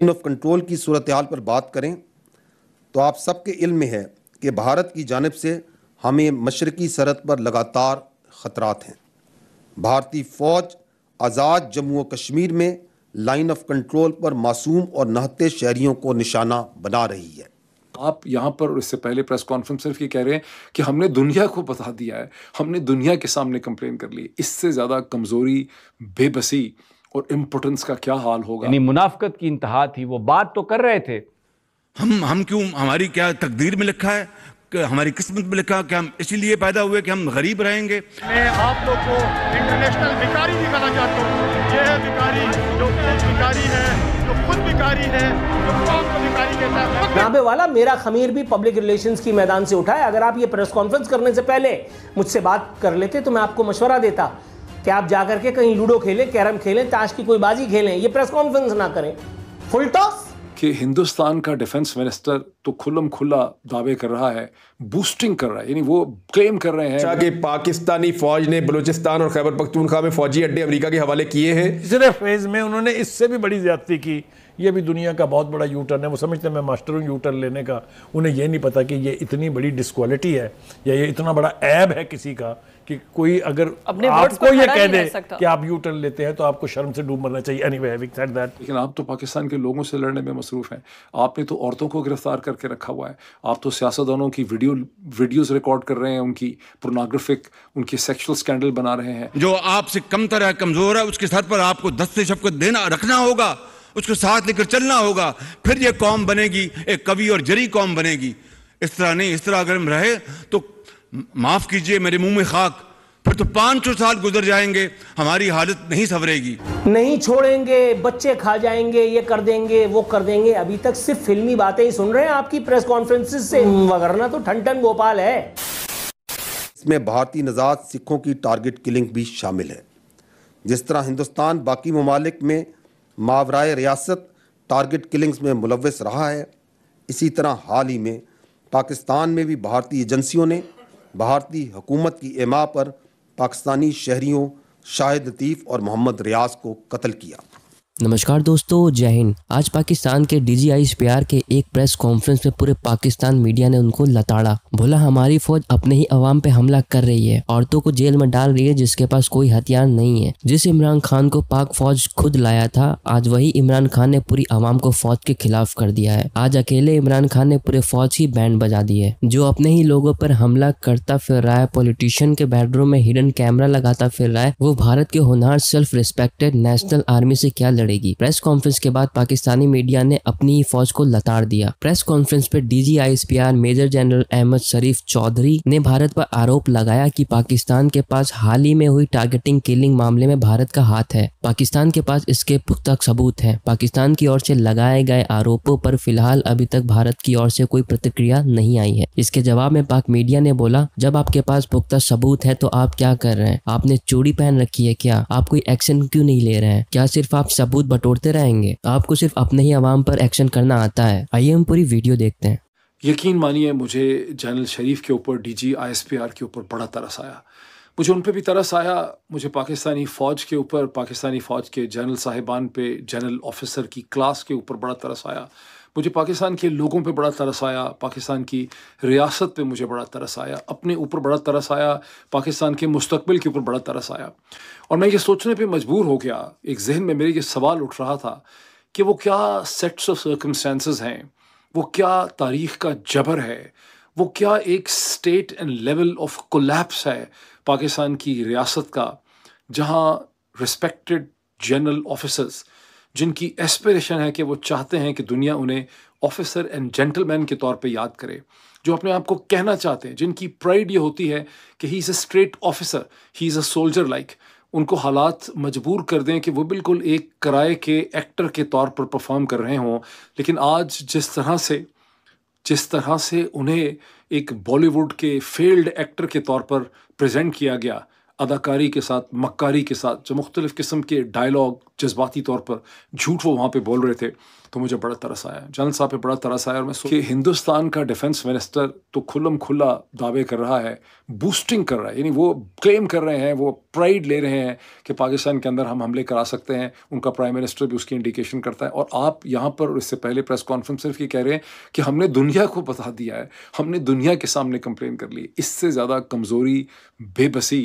line of control की सूरत हाल पर बात करें तो आप सबके इल्म में है कि भारत की जानब से हमें मशरकी सरहद पर लगातार ख़तरात हैं भारतीय फ़ौज आज़ाद जम्मू कश्मीर में लाइन ऑफ कंट्रोल पर मासूम और नहते शहरीों को निशाना बना रही है आप यहाँ पर इससे पहले प्रेस कॉन्फ्रेंस सिर्फ ये कह रहे हैं कि हमने दुनिया को बता दिया है हमने दुनिया के सामने कंप्लेन कर ली इससे ज़्यादा कमज़ोरी बेबसी और इम्पोर्टेंस का क्या हाल होगा यानी मुनाफ्त की इंतहा थी वो बात तो कर रहे थे हम हम क्यों हमारी क्या तकदीर में लिखा है कि हमारी किस्मत में लिखा कि हम इसीलिए पैदा हुए कि हम गरीब रहेंगे मैं आप लोग को इंटरनेशनल भिकारी भी कहना चाहता हूँ ये है भिकारी जो भिकारी है जो खुद भिकारी है जो कौम को भिकारी कहता है नाबे वाला मेरा खमीर भी पब्लिक रिलेशंस की मैदान से उठाए अगर आप ये प्रेस कॉन्फ्रेंस करने से पहले मुझसे बात कर लेते तो मैं आपको मशवरा देता कि आप जाकर के कहीं लूडो खेलें कैरम खेलें ताश की कोई बाजी खेलें ये प्रेस कॉन्फ्रेंस ना करें फुल टॉस कि हिंदुस्तान का डिफेंस मिनिस्टर तो खुलम खुला दावे कर रहा है बूस्टिंग कर रहा है यानी वो क्लेम कर रहे हैं अच्छा, कि पाकिस्तानी फौज ने बलूचिस्तान और खैबर पख्तूनखा में फौजी अड्डे अमेरिका के हवाले किए हैं तीसरे फेज में उन्होंने इससे भी बड़ी ज्यादती की ये भी दुनिया का बहुत बड़ा यू टर्न है वो समझते हैं मैं मास्टर हूँ यू टर्न लेने का उन्हें यह नहीं पता कि ये इतनी बड़ी डिसक्वालिटी है या ये इतना बड़ा ऐब है किसी का कि कोई अगर अपने आपको ये कह दे कि आप यू टर्न लेते हैं तो आपको शर्म से डूब मरना चाहिए एनीवे लेकिन आप तो पाकिस्तान के लोगों से लड़ने में मसरूफ हैं आपने तो औरतों को गिरफ्तार कर करके रखा हुआ है आप तो सियासतदानों की वीडियो वीडियोस रिकॉर्ड कर रहे हैं उनकी पोर्नोग्राफिक उनके सेक्सुअल स्कैंडल बना रहे हैं जो आपसे कमतर है कमजोर है उसके साथ पर आपको दस्ते शब्द देना रखना होगा उसको साथ लेकर चलना होगा फिर ये कौम बनेगी एक कवि और जरी कौम बनेगी इस तरह नहीं इस तरह अगर हम रहे तो माफ कीजिए मेरे मुंह में खाक फिर तो पाँच सौ साल गुजर जाएंगे हमारी हालत नहीं संवरेगी नहीं छोड़ेंगे बच्चे खा जाएंगे ये कर देंगे वो कर देंगे अभी तक सिर्फ फिल्मी बातें ही सुन रहे हैं आपकी प्रेस कॉन्फ्रेंस से हम्म, वगरना तो ठन ठन गोपाल है इसमें भारतीय नजाद सिखों की टारगेट किलिंग भी शामिल है जिस तरह हिंदुस्तान बाकी ममालिक में मावरा रियासत टारगेट किलिंग्स में मुलवस रहा है इसी तरह हाल ही में पाकिस्तान में भी भारतीय एजेंसियों ने भारतीय हुकूमत की एमा पर पाकिस्तानी शहरियों शाहिद लतीफ़ और मोहम्मद रियाज को कत्ल किया नमस्कार दोस्तों जय हिंद आज पाकिस्तान के डीजी जी प्यार के एक प्रेस कॉन्फ्रेंस में पूरे पाकिस्तान मीडिया ने उनको लताड़ा बोला हमारी फौज अपने ही अवाम पे हमला कर रही है औरतों को जेल में डाल रही है जिसके पास कोई हथियार नहीं है जिस इमरान खान को पाक फौज खुद लाया था आज वही इमरान खान ने पूरी अवाम को फौज के खिलाफ कर दिया है आज अकेले इमरान खान ने पूरे फौज की बैंड बजा दी है जो अपने ही लोगों पर हमला करता फिर रहा है पॉलिटिशियन के बेडरूम में हिडन कैमरा लगाता फिर रहा है वो भारत के होनहार सेल्फ रिस्पेक्टेड नेशनल आर्मी से क्या लड़े पड़ेगी प्रेस कॉन्फ्रेंस के बाद पाकिस्तानी मीडिया ने अपनी फौज को लताड़ दिया प्रेस कॉन्फ्रेंस पर DG ISPR major general Ahmed Sharif Chaudhry ने भारत पर आरोप लगाया कि पाकिस्तान के पास हाल ही में हुई टारगेटिंग किलिंग मामले में भारत का हाथ है पाकिस्तान के पास इसके पुख्ता सबूत है पाकिस्तान की ओर से लगाए गए आरोपों पर फिलहाल अभी तक भारत की ओर से कोई प्रतिक्रिया नहीं आई है इसके जवाब में पाक मीडिया ने बोला जब आपके पास पुख्ता सबूत है तो आप क्या कर रहे हैं आपने चूड़ी पहन रखी है क्या आप कोई एक्शन क्यों नहीं ले रहे हैं क्या सिर्फ आप सबूत सबूत बटोरते रहेंगे आपको सिर्फ अपने ही आवाम पर एक्शन करना आता है आइए हम पूरी वीडियो देखते हैं यकीन मानिए मुझे जनरल शरीफ के ऊपर डीजी आईएसपीआर के ऊपर बड़ा तरस आया मुझे उन पर भी तरस आया मुझे पाकिस्तानी फ़ौज के ऊपर पाकिस्तानी फ़ौज के जनरल साहिबान पे जनरल ऑफिसर की क्लास के ऊपर बड़ा तरस आया मुझे पाकिस्तान के लोगों पे बड़ा तरस आया पाकिस्तान की रियासत पे मुझे बड़ा तरस आया अपने ऊपर बड़ा तरस आया पाकिस्तान के मुस्तबिल के ऊपर बड़ा तरस आया और मैं ये सोचने पे मजबूर हो गया एक जहन में मेरे ये सवाल उठ रहा था कि वो क्या सेट्स ऑफ सर्कमस्टेंसेज हैं वो क्या तारीख का जबर है वो क्या एक state and level of collapse है पाकिस्तान की रियासत का जहाँ रिस्पेक्टेड जनरल ऑफिसर्स जिनकी एस्पिरेशन है कि वो चाहते हैं कि दुनिया उन्हें ऑफिसर एंड जेंटलमैन के तौर पे याद करे जो अपने आप को कहना चाहते हैं जिनकी प्राइड ये होती है कि he is a straight officer he is a soldier like उनको हालात मजबूर कर दें कि वो बिल्कुल एक किराए के एक्टर के तौर पर परफॉर्म कर रहे हों लेकिन आज जिस तरह से जिस तरह से उन्हें एक बॉलीवुड के फेल्ड एक्टर के तौर पर प्रेजेंट किया गया अदाकारी के साथ मक्कारी के साथ जो मुख्तलिफ़ किस्म के डायलॉग जज्बाती तौर पर झूठ वो वहाँ पर बोल रहे थे तो मुझे बड़ा तरस आया जनरल साहब पे बड़ा तरस आया और मैं कि हिंदुस्तान का डिफेंस मिनिस्टर तो खुलम खुला दावे कर रहा है बूस्टिंग कर रहा है यानी वो क्लेम कर रहे हैं वो प्राइड ले रहे हैं कि पाकिस्तान के अंदर हम हमले करा सकते हैं उनका प्राइम मिनिस्टर भी उसकी इंडिकेशन करता है और आप यहाँ पर इससे पहले प्रेस कॉन्फ्रेंस सिर्फ ये कह रहे हैं कि हमने दुनिया को बता दिया है हमने दुनिया के सामने कंप्लेन कर ली इससे ज़्यादा कमज़ोरी बेबसी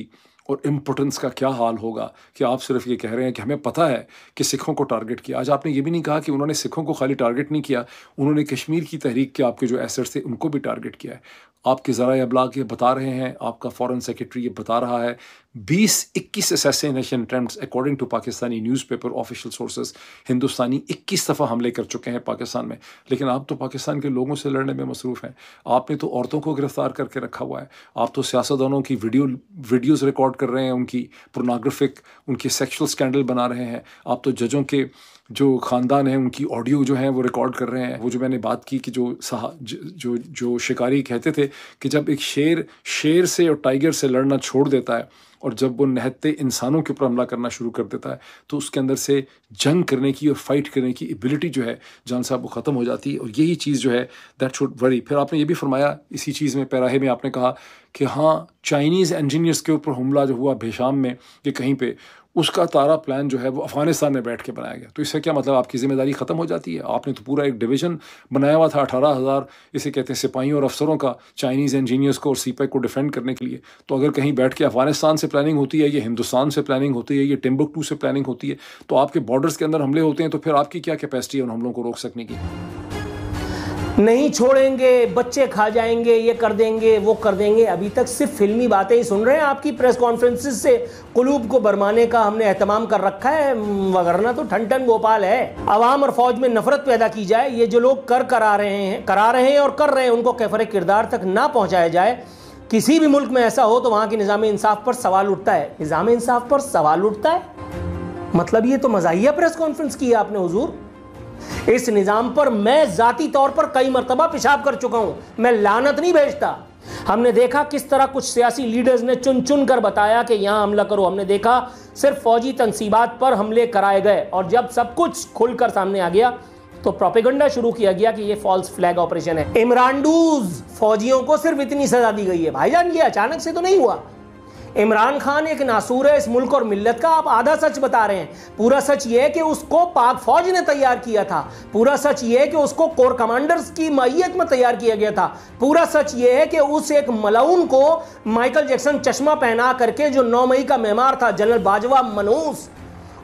और इम्पोर्टेंस का क्या हाल होगा कि आप सिर्फ ये कह रहे हैं कि हमें पता है कि सिखों को टारगेट किया आज आपने ये भी नहीं कहा कि उन्होंने सिखों सिखों को खाली टारगेट नहीं किया उन्होंने कश्मीर की तहरीक के आपके जो एसर्स थे उनको भी टारगेट किया है आपके ज़रा अबलाग ये बता रहे हैं आपका फॉरेन सेक्रेटरी ये बता रहा है 20 इक्कीस assassination attempt according to Pakistani newspaper official sources Hindustani इक्कीस दफ़ा हमले कर चुके हैं पाकिस्तान में लेकिन आप तो पाकिस्तान के लोगों से लड़ने में मसरूफ़ हैं आपने तो औरतों को गिरफ़्तार करके रखा हुआ है आप तो सियासतदानों की वीडियो वीडियोज़ रिकॉर्ड कर रहे हैं उनकी प्रोनाग्राफिक उनके सेक्शुअल स्कैंडल बना रहे हैं आप तो जजों के जो ख़ानदान है उनकी ऑडियो जो है वो रिकॉर्ड कर रहे हैं वो जो मैंने बात की कि जो सहा जो जो शिकारी कहते थे कि जब एक शेर शेर से और टाइगर से लड़ना छोड़ देता है और जब वो नहते इंसानों के ऊपर हमला करना शुरू कर देता है तो उसके अंदर से जंग करने की और फाइट करने की एबिलिटी जो है जान साहब वो ख़त्म हो जाती है और यही चीज़ जो है दैट शुड वरी फिर आपने ये भी फरमाया इसी चीज़ में पैराहे में आपने कहा कि हाँ चाइनीज़ इंजीनियर्स के ऊपर हमला जो हुआ भेशाम में कि कहीं पर उसका तारा प्लान जो है वो अफगानिस्तान में बैठ के बनाया गया तो इससे क्या मतलब आपकी ज़िम्मेदारी ख़त्म हो जाती है आपने तो पूरा एक डिवीज़न बनाया हुआ था अठारह हज़ार इसे कहते हैं सिपाहियों और अफसरों का चाइनीज़ इंजीनियर्स को और सीपैक को डिफेंड करने के लिए तो अगर कहीं बैठ के अफगानिस्तान से से प्लानिंग होती है ये हिंदुस्तान से प्लानिंग होती है ये टिम्बुक से प्लानिंग होती है तो आपके बॉर्डर्स के अंदर हमले होते हैं तो फिर आपकी क्या कैपेसिटी है उन हमलों को रोक सकने की नहीं छोड़ेंगे बच्चे खा जाएंगे ये कर देंगे वो कर देंगे अभी तक सिर्फ फिल्मी बातें ही सुन रहे हैं आपकी प्रेस कॉन्फ्रेंसिस से कुलूब को बरमाने का हमने अहतमाम कर रखा है वगरना तो ठन ठन गोपाल है अवाम और फौज में नफरत पैदा की जाए ये जो लोग कर करा रहे हैं करा रहे हैं और कर रहे हैं उनको कैफर किरदार तक ना पहुँचाया जाए किसी भी मुल्क में ऐसा हो तो वहां के निज़ाम इंसाफ पर सवाल उठता है निज़ाम इंसाफ पर सवाल उठता है मतलब ये तो मजाहिया प्रेस कॉन्फ्रेंस की है आपने हुजूर इस निज़ाम पर मैं ज़ाती तौर पर कई मरतबा पेशाब कर चुका हूं मैं लानत नहीं भेजता हमने देखा किस तरह कुछ सियासी लीडर्स ने चुन चुन कर बताया कि यहां हमला करो हमने देखा सिर्फ फौजी तनसीबात पर हमले कराए गए और जब सब कुछ खुलकर सामने आ गया तो प्रोपेगंडा शुरू किया गया कि ये फॉल्स फ्लैग ऑपरेशन है इमरानडूज फौजियों को सिर्फ इतनी सजा दी गई है भाईजान ये अचानक से तो नहीं हुआ इमरान खान एक नासूर है इस मुल्क और मिल्लत का आप आधा सच बता रहे हैं पूरा सच यह है कि उसको पाक फौज ने तैयार किया था पूरा सच यह है कि उसको कोर कमांडर्स की मैयत में तैयार किया गया था पूरा सच यह है कि उस एक मलाउन को माइकल जैक्सन चश्मा पहना करके जो नौ मई का मेमार था जनरल बाजवा मनूस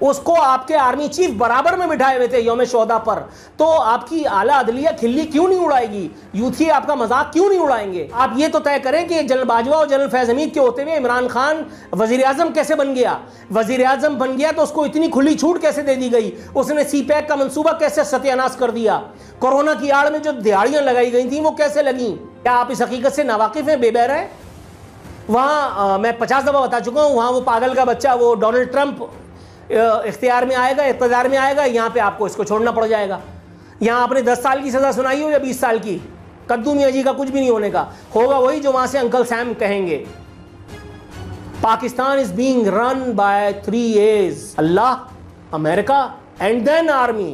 उसको आपके आर्मी चीफ बराबर में बिठाए हुए थे योम शोदा पर तो आपकी आला अदलिया खिल्ली क्यों नहीं उड़ाएगी यूथी आपका मजाक क्यों नहीं उड़ाएंगे आप ये तो तय करें कि जनरल बाजवा और जनरल फैज हमीद के होते हुए इमरान खान वजीर कैसे बन गया वजीर बन गया तो उसको इतनी खुली छूट कैसे दे दी गई उसने सी पैक का मनसूबा कैसे सत्यानाश कर दिया कोरोना की आड़ में जो दिहाड़ियां लगाई गई थी वो कैसे लगी क्या आप इस हकीकत से नावाकिफ हैं बेबैर हैं वहाँ मैं पचास दफ़ा बता चुका हूँ वहाँ वो पागल का बच्चा वो डोनाल्ड ट्रंप इख्तियार में आएगा इकतदार में आएगा यहाँ पे आपको इसको छोड़ना पड़ जाएगा यहाँ आपने दस साल की सज़ा सुनाई हो या बीस साल की कद्दू मियाँ जी का कुछ भी नहीं होने का होगा वही जो वहाँ से अंकल सैम कहेंगे Pakistan is being run by three A's Allah America and then army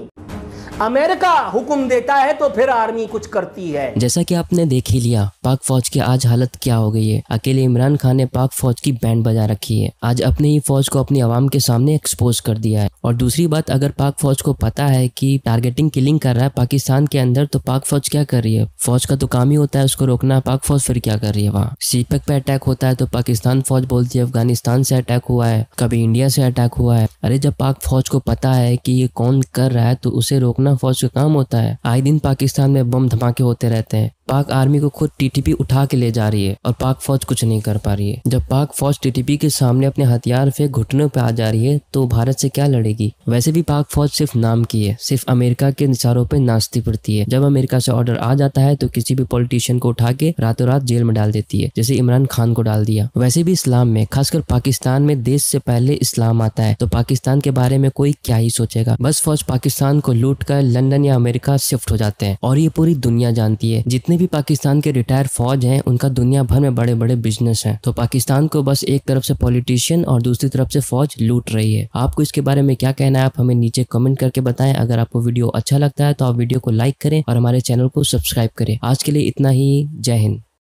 America हुक्म देता है तो फिर आर्मी कुछ करती है जैसा कि आपने देख ही लिया पाक फौज की आज हालत क्या हो गई है अकेले इमरान खान ने पाक फौज की बैंड बजा रखी है आज अपने ही फौज को अपनी आवाम के सामने एक्सपोज कर दिया है और दूसरी बात अगर पाक फौज को पता है की टारगेटिंग किलिंग कर रहा है पाकिस्तान के अंदर तो पाक फौज क्या कर रही है फौज का तो काम ही होता है उसको रोकना पाक फौज फिर क्या कर रही है वहाँ सीपेक e पे अटैक होता है तो पाकिस्तान फौज बोलती है अफगानिस्तान से अटैक हुआ है कभी इंडिया से अटैक हुआ है अरे जब पाक फौज को पता है की ये कौन कर रहा है तो उसे रोकना फौज का काम होता है आए दिन पाकिस्तान में बम धमाके होते रहते हैं पाक आर्मी को खुद टीटीपी उठा के ले जा रही है और पाक फौज कुछ नहीं कर पा रही है जब पाक फौज टीटीपी के सामने अपने हथियार फेंक घुटनों पर आ जा रही है तो भारत से क्या लड़ेगी वैसे भी पाक फौज सिर्फ नाम की है सिर्फ अमेरिका के निशारों पर नाचती पड़ती है जब अमेरिका से ऑर्डर आ जाता है तो किसी भी पॉलिटिशियन को उठा के रातों रात जेल में डाल देती है जैसे इमरान खान को डाल दिया वैसे भी इस्लाम में खासकर पाकिस्तान में देश से पहले इस्लाम आता है तो पाकिस्तान के बारे में कोई क्या ही सोचेगा बस फौज पाकिस्तान को लूट कर लंदन या अमेरिका शिफ्ट हो जाते हैं और ये पूरी दुनिया जानती है जितने भी पाकिस्तान के रिटायर फौज हैं उनका दुनिया भर में बड़े बड़े बिजनेस हैं तो पाकिस्तान को बस एक तरफ से पॉलिटिशियन और दूसरी तरफ से फौज लूट रही है आपको इसके बारे में क्या कहना है आप हमें नीचे कमेंट करके बताएं अगर आपको वीडियो अच्छा लगता है तो आप वीडियो को लाइक करें और हमारे चैनल को सब्सक्राइब करें आज के लिए इतना ही जय हिंद